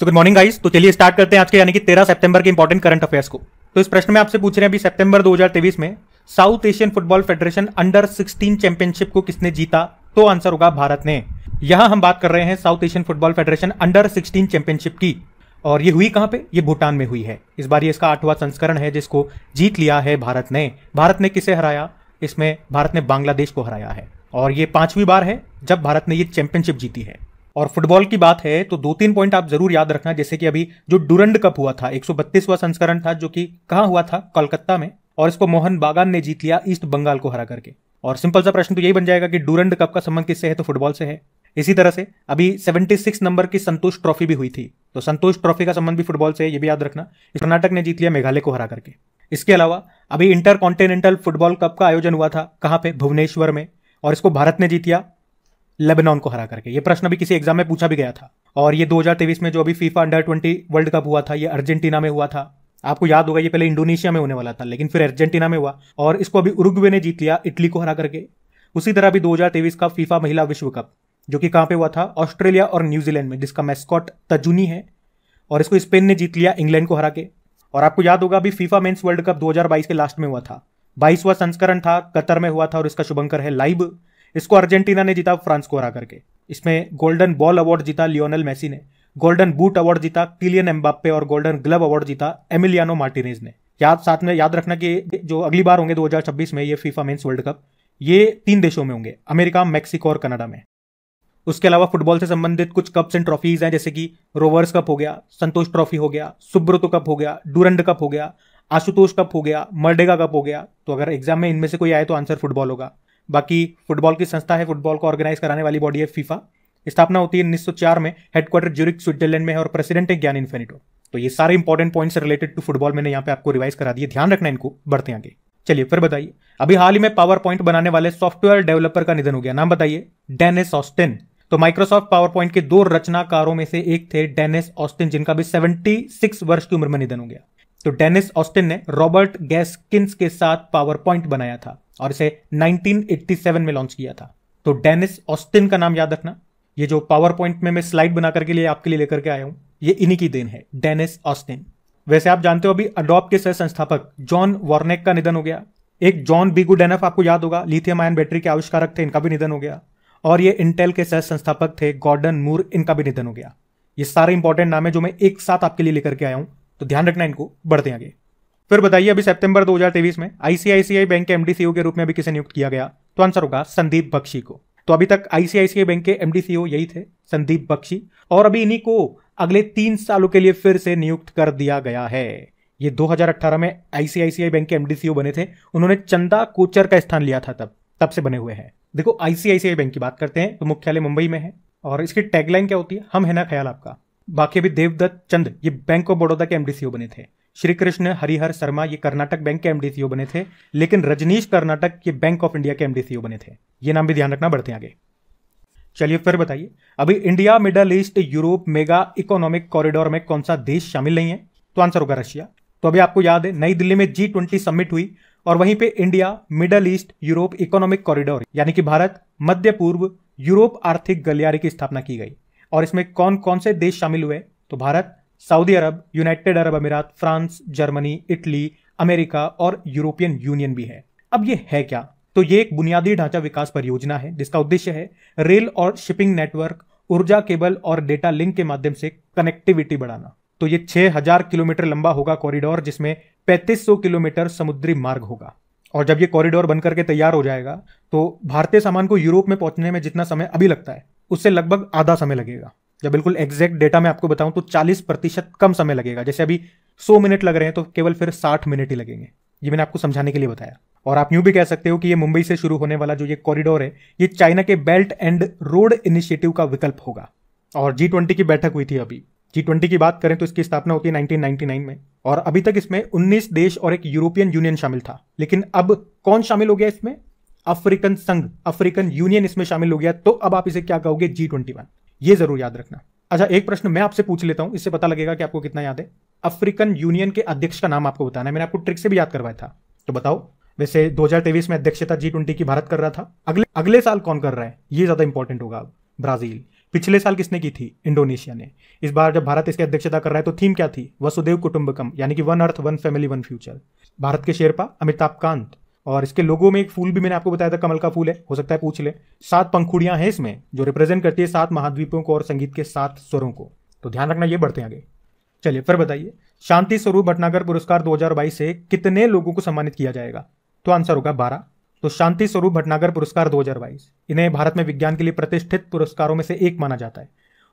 so good morning guys तो चलिए start करते हैं आज के यानी कि तेरह सितंबर के इंपॉर्टेंट करंट अफेयर्स को तो इस प्रश्न में आपसे पूछ रहे हैं अभी सितंबर 2023 में South Asian Football Federation under 16 championship को किसने जीता तो आंसर होगा भारत ने यहां हम बात कर रहे हैं South Asian Football Federation under sixteen championship की और ये हुई कहां पे ये भूटान में हुई है इस बार ये इसका आठवां संस्करण है जिसको जीत लिया है भारत ने भारत ने किसे हराया इसमें भारत ने बांग्लादेश को हराया है और ये पांचवी बार है जब भारत ने ये चैंपियनशिप जीती है और फुटबॉल की बात है तो दो तीन पॉइंट आप जरूर याद रखना जैसे कि अभी जो डुरंड कप हुआ था एक संस्करण था जो कि कहाँ हुआ था कोलकाता में और इसको मोहन बागान ने जीत लिया ईस्ट बंगाल को हरा करके और सिंपल सा प्रश्न तो यही बन जाएगा कि डुरंड कप का संबंध किससे है तो फुटबॉल से है इसी तरह से अभी 76 नंबर की संतोष ट्रॉफी भी हुई थी तो संतोष ट्रॉफी का संबंध भी फुटबॉल से है ये भी याद रखना कर्नाटक ने जीत लिया मेघालय को हरा करके इसके अलावा अभी इंटर कॉन्टिनेंटल फुटबॉल कप का आयोजन हुआ था कहाँ पे भुवनेश्वर में और इसको भारत ने जीत लिया लेबनान को हरा करके ये प्रश्न भी किसी एग्जाम में पूछा भी गया था और ये दो में जो अभी FIFA under twenty World Cup हुआ था ये अर्जेंटीना में हुआ था आपको याद होगा ये पहले इंडोनेशिया में होने वाला था लेकिन फिर अर्जेंटीना में हुआ और इसको अभी उरुग्वे ने जीत लिया इटली को हरा करके उसी तरह अभी दो का फीफा महिला विश्व कप जो कि कहाँ पे हुआ था ऑस्ट्रेलिया और न्यूजीलैंड में जिसका मैस्कॉट तजुनी है और इसको स्पेन ने जीत लिया इंग्लैंड को हरा के और आपको याद होगा अभी फीफा मेंस वर्ल्ड कप 2022 के लास्ट में हुआ था बाईसवां संस्करण था कतर में हुआ था और इसका शुभंकर है लाइव इसको अर्जेंटीना ने जीता फ्रांस को हरा करके इसमें गोल्डन बॉल अवार्ड जीता लियोनल मेसी ने गोल्डन बूट अवार्ड जीता किलियन एम्बाप्पे और गोल्डन ग्लब अवार्ड जीता एमिलियानो मार्टिनेज ने याद साथ में याद रखना कि जो अगली बार होंगे 2026 में ये फीफा मेन्स वर्ल्ड कप ये तीन देशों में होंगे अमेरिका मैक्सिको और कनाडा में उसके अलावा फुटबॉल से संबंधित कुछ कप्स एंड ट्रॉफीज हैं जैसे कि रोवर्स कप हो गया संतोष ट्रॉफी हो गया सुब्रतो कप हो गया डूरंड कप हो गया आशुतोष कप हो गया मर्डेगा कप हो गया तो अगर एग्जाम में इनमें से कोई आए तो आंसर फुटबॉल होगा बाकी फुटबॉल की संस्था है फुटबॉल को ऑर्गेनाइज कराने वाली बॉडी है फीफा स्थापना होती है उन्नीस में हेडक्वार्टर जूरिक स्विट्जरलैंड में है और प्रेसिडेंट है ज्ञान इन्फेनिटो तो ये सारे important points related to football मैंने यहाँ पे आपको रिवाइज करा दिए ध्यान रखना इनको बढ़ते आगे चलिए फिर बताइए अभी हाल ही में पावर पॉइंट बनाने वाले सॉफ्टवेयर डेवलपर का निधन हो गया नाम बताइए डेनिस ऑस्टिन तो माइक्रोसॉफ्ट पावर पॉइंट के दो रचनाकारों में से एक थे डेनिस ऑस्टिन जिनका भी सेवेंटी वर्ष की उम्र में निधन हो गया तो डेनिस ऑस्टिन ने रॉबर्ट गैसकिंस के साथ पावर पॉइंट बनाया था और इसे 1987 में लॉन्च किया था तो डेनिस ऑस्टिन का नाम याद रखना ये जो पावर पॉइंट में मैं स्लाइड बना करके लिए आपके लिए लेकर के आया हूं ये इन्हीं की देन है डेनिस ऑस्टिन वैसे आप जानते हो अभी अडोप के सह संस्थापक जॉन वॉर्नेक का निधन हो गया एक जॉन बी गुडेनफ आपको याद होगा लिथियम आयन बैटरी के आविष्कारक थे इनका भी निधन हो गया और ये इंटेल के सह संस्थापक थे गॉर्डन मूर इनका भी निधन हो गया ये सारे इंपॉर्टेंट नाम है जो मैं एक साथ आपके लिए लेकर के आया हूँ तो ध्यान रखना इनको बढ़ते आगे फिर बताइए अभी सितंबर 2023 में आईसीआईसीआई बैंक के एमडीसीओ के रूप में अभी किसे नियुक्त किया गया तो आंसर होगा संदीप बख्शी को तो अभी तक आईसीआईसीआई बैंक के एमडीसीओ यही थे संदीप बख्शी और अभी इन्हीं को अगले तीन सालों के लिए फिर से नियुक्त कर दिया गया है ये 2018 में आईसीआईसीआई बैंक के एमडीसीओ बने थे उन्होंने चंदा कोचर का स्थान लिया था तब तब से बने हुए हैं देखो आईसीआईसीआई बैंक की बात करते हैं तो मुख्यालय मुंबई में है और इसकी टैगलाइन क्या होती है हम है ना ख्याल आपका बाकी अभी देवदत्त चंद ये बैंक ऑफ बड़ौदा के एमडीसीओ बने थे श्री कृष्ण हरिहर शर्मा ये कर्नाटक बैंक के एमडीसीओ बने थे लेकिन रजनीश कर्नाटक ये बैंक ऑफ इंडिया के एमडीसीओ बने थे ये नाम भी ध्यान रखना बढ़ते आगे चलिए फिर बताइए अभी India Middle East Europe mega economic corridor में कौन सा देश शामिल नहीं है तो आंसर होगा रशिया तो अभी आपको याद है नई दिल्ली में जी ट्वेंटी समिट हुई और वहीं पे India Middle East Europe economic corridor यानी कि भारत मध्य पूर्व यूरोप आर्थिक गलियारे की स्थापना की गई और इसमें कौन कौन से देश शामिल हुए तो Bharat Saudi Arab United Arab Emirates France Germany Italy America और यूरोपियन यूनियन भी है अब ये है क्या तो ये एक बुनियादी ढांचा विकास परियोजना है जिसका उद्देश्य है रेल और शिपिंग नेटवर्क ऊर्जा केबल और डेटा लिंक के माध्यम से कनेक्टिविटी बढ़ाना तो ये 6000 किलोमीटर लंबा होगा कॉरिडोर जिसमें 3500 किलोमीटर समुद्री मार्ग होगा और जब ये कॉरिडोर बनकर के तैयार हो जाएगा तो भारतीय सामान को यूरोप में पहुंचने में जितना समय अभी लगता है उससे लगभग आधा समय लगेगा या बिल्कुल एग्जैक्ट डेटा मैं आपको बताऊं तो 40 प्रतिशत कम समय लगेगा जैसे अभी 100 मिनट लग रहे हैं तो केवल फिर 60 मिनट ही लगेंगे ये मैंने आपको समझाने के लिए बताया और आप यूं भी कह सकते हो कि ये मुंबई से शुरू होने वाला जो ये कॉरिडोर है ये चाइना के बेल्ट एंड रोड इनिशिएटिव का विकल्प होगा और जी ट्वेंटी की बैठक हुई थी अभी जी ट्वेंटी की बात करें तो इसकी स्थापना होती है 1999 में और अभी तक इसमें 19 देश और एक यूरोपियन यूनियन शामिल था लेकिन अब कौन शामिल हो गया इसमें अफ्रीकन संघ अफ्रीकन यूनियन इसमें शामिल हो गया तो अब आप इसे क्या कहोगे जी ट्वेंटी वन ये जरूर याद रखना अच्छा एक प्रश्न मैं आपसे पूछ लेता हूं इससे पता लगेगा कि आपको कितना याद है अफ्रीकन यूनियन के अध्यक्ष का नाम आपको बताना है मैंने आपको ट्रिक से भी याद करवाया था तो बताओ वैसे दो में अध्यक्षता जी की भारत कर रहा था अगले अगले साल कौन कर रहा है ये ज्यादा इंपॉर्टेंट होगा अब ब्राजील पिछले साल किसने की थी इंडोनेशिया ने इस बार जब भारत इसकी अध्यक्षता कर रहा है तो थीम क्या थी वसुदेव कुटुंबकम यानी कि one earth one family one future Bharat के शेरपा अमिताभ कांत और इसके लोगों में एक फूल भी मैंने आपको बताया था कमल का फूल है हो सकता है पूछ ले सात पंखुड़ियां हैं इसमें जो रिप्रेजेंट करती है सात महाद्वीपों को और संगीत के सात स्वरों को तो ध्यान रखना ये बढ़ते आगे चलिए फिर बताइए शांति स्वरूप भटनागर पुरस्कार दो से कितने लोगों को सम्मानित किया जाएगा तो आंसर होगा बारह तो शांति स्वरूप भटनागर पुरस्कार दो इन्हें भारत में विज्ञान के लिए प्रतिष्ठित पुरस्कारों में से एक माना जाता है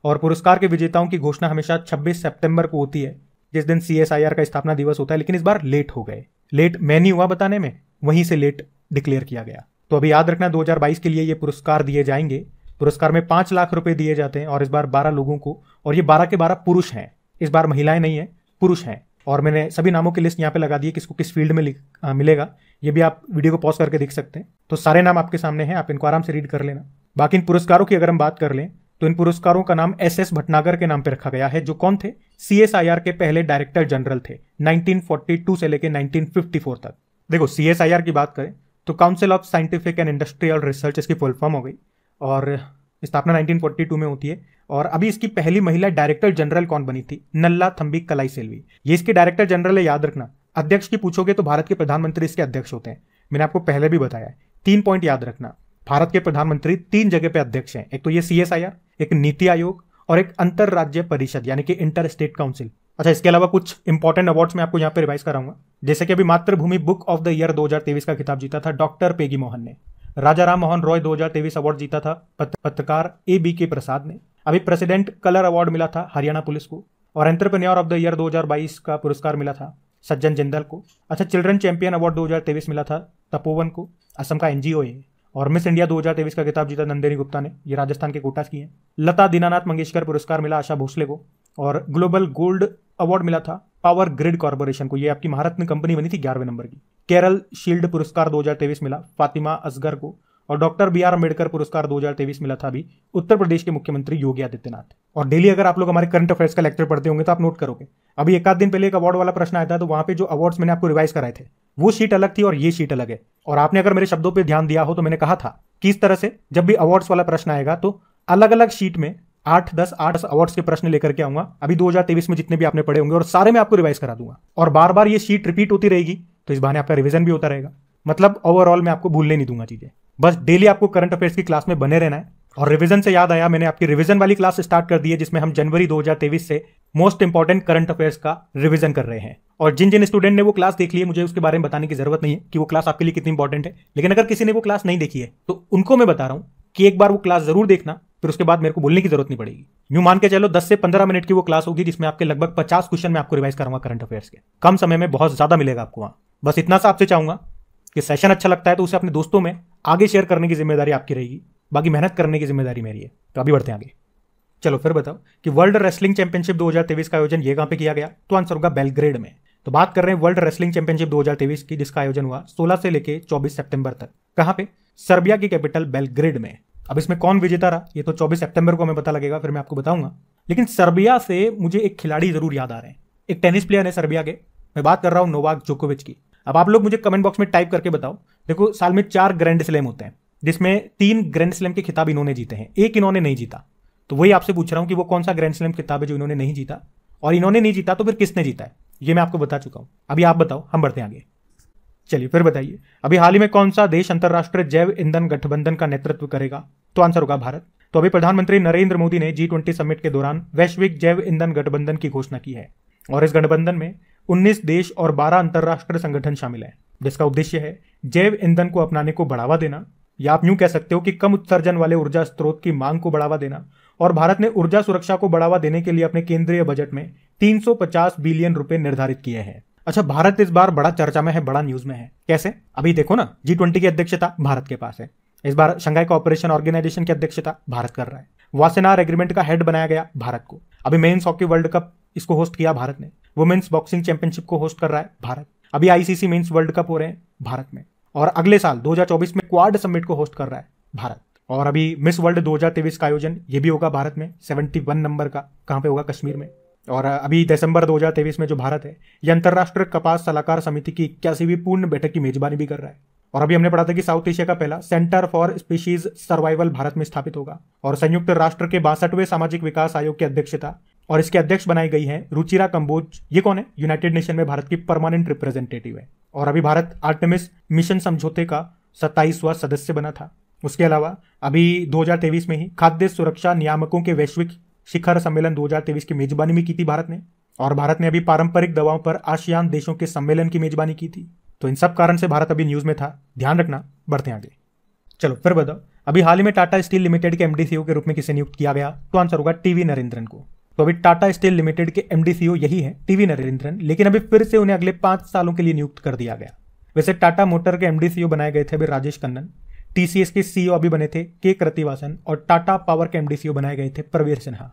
और पुरस्कार के विजेताओं की घोषणा हमेशा 26 सितंबर को होती है जिस दिन सी का स्थापना दिवस होता है लेकिन इस बार लेट हो गए लेट मैं नहीं हुआ बताने में वहीं से लेट डिक्लेयर किया गया तो अभी याद रखना 2022 के लिए ये पुरस्कार दिए जाएंगे पुरस्कार में पांच लाख रुपए दिए जाते हैं और इस बार बारह लोगों को और ये बारह के बारह पुरुष हैं इस बार महिलाएं नहीं है पुरुष हैं और मैंने सभी नामों की लिस्ट यहाँ पे लगा दी है किसको किस फील्ड में आ, मिलेगा ये भी आप वीडियो को पॉज करके देख सकते हैं तो सारे नाम आपके सामने हैं आप इनको आराम से रीड कर लेना बाकी इन पुरस्कारों की अगर हम बात कर लें तो इन पुरस्कारों का नाम एस एस भटनागर के नाम पर रखा गया है जो कौन थे सी के पहले डायरेक्टर जनरल थे 1942 से लेकर 1954 तक देखो सी की बात करें तो Council of Scientific and Industrial Research इसकी फुल फॉर्म हो गई और स्थापना 1942 में होती है और अभी इसकी पहली महिला डायरेक्टर जनरल कौन बनी थी नल्ला थम्बी कलाई सेल्वी ये इसके डायरेक्टर जनरल है याद रखना अध्यक्ष की पूछोगे तो भारत के प्रधानमंत्री इसके अध्यक्ष होते हैं मैंने आपको पहले भी बताया तीन पॉइंट याद रखना भारत के प्रधानमंत्री तीन जगह पे अध्यक्ष हैं एक तो ये सी एक नीति आयोग और एक अंतर राज्य परिषद यानी कि इंटर स्टेट काउंसिल अच्छा इसके अलावा कुछ इंपॉर्टेंट अवार्ड्स मैं आपको यहाँ पे रिवाइज कराऊंगा जैसे कि अभी मातृभूमि बुक ऑफ द ईयर 2023 का खिताब जीता था डॉक्टर पेगी मोहन ने राजा राम मोहन रॉय 2023 अवार्ड जीता था पत्रकार ए बी के प्रसाद ने अभी प्रेसिडेंट कलर अवार्ड मिला था हरियाणा पुलिस को और एंटरप्रेन्योर ऑफ द ईयर 2022 का पुरस्कार मिला था सज्जन जिंदल को अच्छा चिल्ड्रन चैंपियन अवार्ड 2023 मिला था तपोवन को असम का एनजीओ है और मिस इंडिया 2023 का खिताब जीता नंदिनी गुप्ता ने ये राजस्थान के कोटा की है लता दीनानाथ मंगेशकर पुरस्कार मिला आशा भोसले को और ग्लोबल गोल्ड अवार्ड मिला था पावर ग्रिड कॉर्पोरेशन को ये आपकी महारत्न कंपनी बनी थी ग्यारहवें नंबर की केरल शील्ड पुरस्कार दो मिला फातिमा असगर को और डॉक्टर बी आर अम्बेडकर पुरस्कार दो मिला था अभी उत्तर प्रदेश के मुख्यमंत्री योगी आदित्यनाथ और डेली अगर आप लोग हमारे करंट अफेयर्स का लेक्चर पढ़ते होंगे तो आप नोट करोगे अभी एक आध दिन पहले एक अवार्ड वाला प्रश्न आया था तो वहां पे जो अवार्ड्स मैंने आपको रिवाइज कराए थे वो शीट अलग थी और ये शीट अलग है और आपने अगर मेरे शब्दों पर ध्यान दिया हो तो मैंने कहा था कि इस तरह से जब भी अवार्ड्स वाला प्रश्न आएगा तो अलग अलग शीट में आठ दस आठ दस अवार्ड्स के प्रश्न लेकर के आऊंगा अभी तेईस में जितने भी आपने पढ़े होंगे और सारे मैं आपको रिवाइज करा दूंगा और बार बार ये शीट रिपीट होती रहेगी तो इस बहाने आपका रिविजन भी होता रहेगा मतलब ओवरऑल मैं आपको भूलने नहीं दूंगा चीजें बस डेली आपको करंट अफेयर्स की क्लास में बने रहना है और रिविजन से याद आया मैंने आपकी रिविजन वाली क्लास स्टार्ट कर दी है जिसमें हम जनवरी दो से मोस्ट इंपॉर्टेंट करंट अफेयर्स का रिविजन कर रहे हैं और जिन जिन स्टूडेंट ने वो क्लास देख ली है मुझे उसके बारे में बताने की जरूरत नहीं है कि वो क्लास आपके लिए कितनी इंपॉर्टेंट है लेकिन अगर किसी ने वो क्लास नहीं देखी है तो उनको मैं बता रहा हूँ कि एक बार वो क्लास जरूर देखना फिर उसके बाद मेरे को बोलने की जरूरत नहीं पड़ेगी यूं मान के चलो 10 से 15 मिनट की वो क्लास होगी जिसमें आपके लगभग 50 क्वेश्चन मैं आपको रिवाइज करूंगा करंट अफेयर्स के कम समय में बहुत ज्यादा मिलेगा आपको वहां बस इतना सा आपसे चाहूंगा कि सेशन अच्छा लगता है तो उसे अपने दोस्तों में आगे शेयर करने की जिम्मेदारी आपकी रहेगी बाकी मेहनत करने की जिम्मेदारी मेरी है तो अभी बढ़ते हैं आगे चलो फिर बताओ कि वर्ल्ड रेसलिंग चैंपियनशिप दो का आयोजन ये कहाँ पे किया गया तो आंसर होगा बेलग्रेड में तो बात कर रहे हैं वर्ल्ड रेसलिंग चैंपियनशिप दो की जिसका आयोजन हुआ सोलह से लेकर चौबीस सेप्टेम्बर तक कहां पे सर्बिया की कैपिटल बेलग्रेड में अब इसमें कौन विजेता रहा ये तो 24 सितंबर को हमें पता लगेगा फिर मैं आपको बताऊंगा लेकिन सर्बिया से मुझे एक खिलाड़ी जरूर याद आ रहे हैं एक टेनिस प्लेयर है सर्बिया के मैं बात कर रहा हूँ नोवाक जोकोविच की अब आप लोग मुझे कमेंट बॉक्स में टाइप करके बताओ देखो साल में चार ग्रैंड स्लैम होते हैं जिसमें तीन ग्रैंड स्लैम के खिताब इन्होंने जीते हैं एक इन्होंने नहीं जीता तो वही आपसे पूछ रहा हूँ कि वो कौन सा ग्रैंड स्लैम खिताब है जो इन्होंने नहीं जीता और इन्होंने नहीं जीता तो फिर किसने जीता है ये मैं आपको बता चुका हूँ अभी आप बताओ हम बढ़ते हैं आगे चलिए फिर बताइए अभी हाल ही में कौन सा देश अंतर्राष्ट्रीय जैव ईंधन गठबंधन का नेतृत्व करेगा तो आंसर होगा भारत तो अभी प्रधानमंत्री नरेंद्र मोदी ने जी ट्वेंटी समिट के दौरान वैश्विक जैव ईंधन गठबंधन की घोषणा की है और इस गठबंधन में उन्नीस देश और बारह अंतर्राष्ट्रीय संगठन शामिल हैं जिसका उद्देश्य है जैव ईंधन को अपनाने को बढ़ावा देना या आप यूं कह सकते हो कि कम उत्सर्जन वाले ऊर्जा स्रोत की मांग को बढ़ावा देना और भारत ने ऊर्जा सुरक्षा को बढ़ावा देने के लिए अपने केंद्रीय बजट में 350 बिलियन रुपए निर्धारित किए हैं अच्छा भारत इस बार बड़ा चर्चा में है बड़ा न्यूज में है कैसे अभी देखो ना जी ट्वेंटी की अध्यक्षता भारत के पास है इस बार शंघाई कॉपरेशन ऑर्गेनाइजेशन की अध्यक्षता भारत कर रहा है वासेनार एग्रीमेंट का हेड बनाया गया भारत को अभी मेन्स हॉकी वर्ल्ड कप इसको होस्ट किया भारत ने वुमेन्स बॉक्सिंग चैंपियनशिप को होस्ट कर रहा है भारत अभी आईसीसी मेन्स वर्ल्ड कप हो रहे हैं भारत में और अगले साल 2024 में क्वाड समिट को होस्ट कर रहा है भारत और अभी मिस वर्ल्ड 2023 का आयोजन ये भी होगा भारत में 71 नंबर का कहाँ पे होगा कश्मीर में और अभी दिसंबर 2023 में जो भारत है ये अंतर्राष्ट्रीय कपास सलाहकार समिति की इक्यासीवीं पूर्ण बैठक की मेजबानी भी कर रहा है और अभी हमने पढ़ा था कि साउथ एशिया का पहला centre for species survival Bharat में स्थापित होगा और संयुक्त राष्ट्र के बासठवें सामाजिक विकास आयोग की अध्यक्षता और इसके अध्यक्ष बनाई गई है रुचिरा कंबोज ये कौन है यूनाइटेड नेशन में भारत की परमानेंट रिप्रेजेंटेटिव है और अभी भारत आर्टेमिस मिशन समझौते का सत्ताईसवा सदस्य बना था उसके अलावा अभी दो में ही खाद्य सुरक्षा नियामकों के वैश्विक शिखर सम्मेलन दो की मेजबानी में की थी भारत ने और भारत ने अभी पारंपरिक दवाओं पर आसियान देशों के सम्मेलन की मेजबानी की थी तो इन सब कारण से भारत अभी न्यूज़ में था ध्यान रखना बढ़ते आगे चलो फिर बताओ अभी हाल ही में टाटा स्टील लिमिटेड के एमडीसीओ e के रूप में किसे नियुक्त किया गया तो आंसर होगा टीवी नरेंद्रन को तो अभी टाटा स्टील लिमिटेड के एमडीसीओ e यही है टीवी नरेंद्रन लेकिन अभी फिर से उन्हें अगले पांच सालों के लिए नियुक्त कर दिया गया वैसे टाटा मोटर के एमडीसीओ e बनाए गए थे अभी राजेश कन्नन टीसीएस के सीईओ अभी बने थे के कृतिवासन और टाटा पावर के एमडीसीओ बनाए गए थे प्रवीर सिन्हा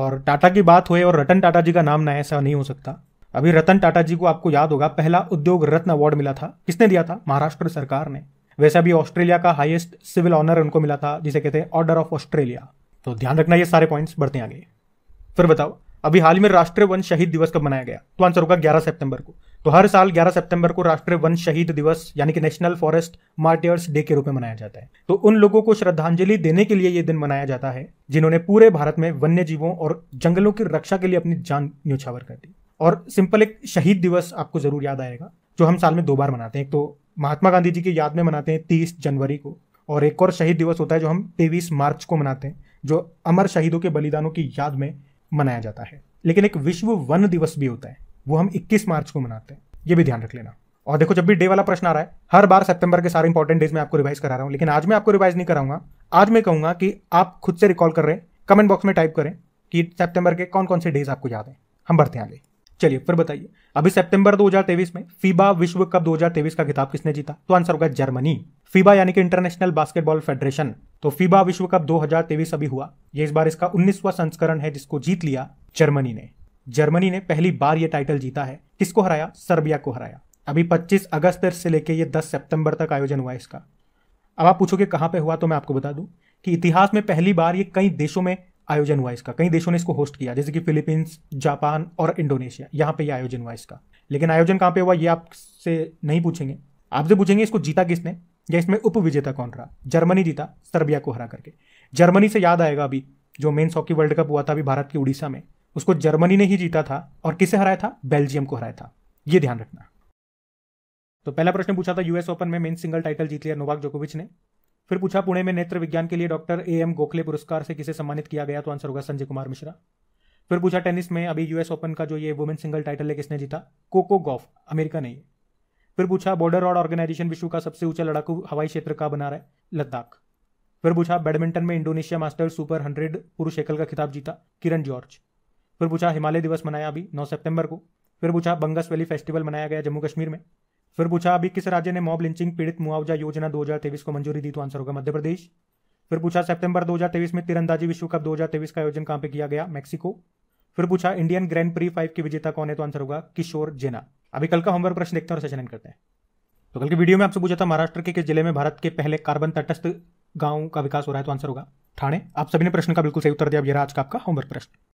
और टाटा की बात हुए और रतन टाटा जी का नाम ना ऐसा नहीं हो सकता अभी रतन टाटा जी को आपको याद होगा पहला उद्योग रत्न अवार्ड मिला था किसने दिया था महाराष्ट्र सरकार ने वैसे अभी ऑस्ट्रेलिया का हाईएस्ट सिविल ऑनर उनको मिला था जिसे कहते हैं ऑर्डर ऑफ ऑस्ट्रेलिया तो ध्यान रखना ये सारे पॉइंट्स बढ़ते आगे फिर बताओ अभी हाल में राष्ट्रीय वन शहीद दिवस कब मनाया गया तो आंसर होगा 11 सितंबर को तो हर साल 11 सितंबर को राष्ट्रीय वन शहीद दिवस यानी कि नेशनल फॉरेस्ट मार्टियर्स डे के रूप में मनाया जाता है तो उन लोगों को श्रद्धांजलि देने के लिए ये दिन मनाया जाता है जिन्होंने पूरे भारत में वन्य जीवों और जंगलों की रक्षा के लिए अपनी जान न्यौछावर कर दी और सिंपल एक शहीद दिवस आपको ज़रूर याद आएगा जो हम साल में दो बार मनाते हैं एक तो महात्मा गांधी जी की याद में मनाते हैं तीस जनवरी को और एक और शहीद दिवस होता है जो हम तेईस मार्च को मनाते हैं जो अमर शहीदों के बलिदानों की याद में मनाया जाता है लेकिन एक विश्व वन दिवस भी होता है वो हम 21 मार्च को मनाते हैं ये भी ध्यान रख लेना और देखो जब भी डे वाला प्रश्न आ रहा है हर बार सितंबर के सारे इंपॉर्टेंट डेज में आपको रिवाइज करा रहा हूँ लेकिन आज मैं आपको रिवाइज नहीं कराऊंगा आज मैं कहूंगा कि आप खुद से रिकॉल कर रहे हैं कमेंट बॉक्स में टाइप करें कि सितंबर के कौन कौन से डेज आपको याद है हम बढ़ते हैं आगे चलिए फिर बताइए अभी सितंबर 2023 में फीबा विश्व कप 2023 का खिताब किसने जीता तो आंसर होगा जर्मनी फीबा यानी कि इंटरनेशनल बास्केटबॉल फेडरेशन तो फीबा विश्व कप 2023 अभी हुआ ये इस बार इसका 19वां संस्करण है जिसको जीत लिया जर्मनी ने जर्मनी ने पहली बार ये टाइटल जीता है किसको हराया सर्बिया को हराया अभी 25 अगस्त से लेकर यह 10 सितंबर तक आयोजन हुआ इसका अब आप पूछोगे कहां पे हुआ तो मैं आपको बता दूं कि इतिहास में पहली बार ये कई देशों में आयोजन हुआ इसका कई देशों ने इसको होस्ट किया जैसे कि फिलीपींस जापान और इंडोनेशिया यहाँ पे ये आयोजन हुआ इसका लेकिन आयोजन कहाँ पे हुआ ये आपसे नहीं पूछेंगे आपसे पूछेंगे इसको जीता किसने या इसमें उप विजेता कौन रहा जर्मनी जीता सर्बिया को हरा करके जर्मनी से याद आएगा अभी जो मेन हॉकी वर्ल्ड कप हुआ था अभी भारत की उड़ीसा में उसको जर्मनी ने ही जीता था और किसे हराया था बेल्जियम को हराया था ये ध्यान रखना तो पहला प्रश्न पूछा था यूएस ओपन में मेन सिंगल टाइटल जीत लिया नोवाक जोकोविच ने फिर पूछा पुणे में नेत्र विज्ञान के लिए डॉक्टर ए एम गोखले पुरस्कार से किसे सम्मानित किया गया तो आंसर होगा संजय कुमार मिश्रा फिर पूछा टेनिस में अभी यूएस ओपन का जो ये वुमेन सिंगल टाइटल है किसने जीता कोको गॉफ अमेरिका नहीं फिर पूछा बॉर्डर रॉड ऑर्गेनाइजेशन विश्व का सबसे ऊंचा लड़ाकू हवाई क्षेत्र का बना रहा है लद्दाख फिर पूछा बैडमिंटन में इंडोनेशिया मास्टर सुपर हंड्रेड पुरुष एकल का खिताब जीता किरण जॉर्ज फिर पूछा हिमालय दिवस मनाया अभी नौ सितंबर को फिर पूछा बंगस वैली फेस्टिवल मनाया गया जम्मू कश्मीर में फिर पूछा अभी किस राज्य ने मॉब लिंचिंग पीड़ित मुआवजा योजना दो को मंजूरी दी तो आंसर होगा मध्य प्रदेश फिर पूछा सितंबर 2023 में तिरंदाजी विश्व कप 2023 का आयोजन कहां पे किया गया मेक्सिको फिर पूछा इंडियन ग्रैंड प्री फाइव की विजेता कौन है तो आंसर होगा किशोर जेना अभी कल का होमवर्क प्रश्न देखते हैं और सेशन करते हैं तो कल के वीडियो में आपसे पूछा था महाराष्ट्र के किस जिले में भारत के पहले कार्बन तटस्थ गांव का विकास हो रहा है तो आंसर होगा ठाणे आप सभी ने प्रश्न का बिल्कुल सही उत्तर दिया आज का आपका होमवर्क प्रश्न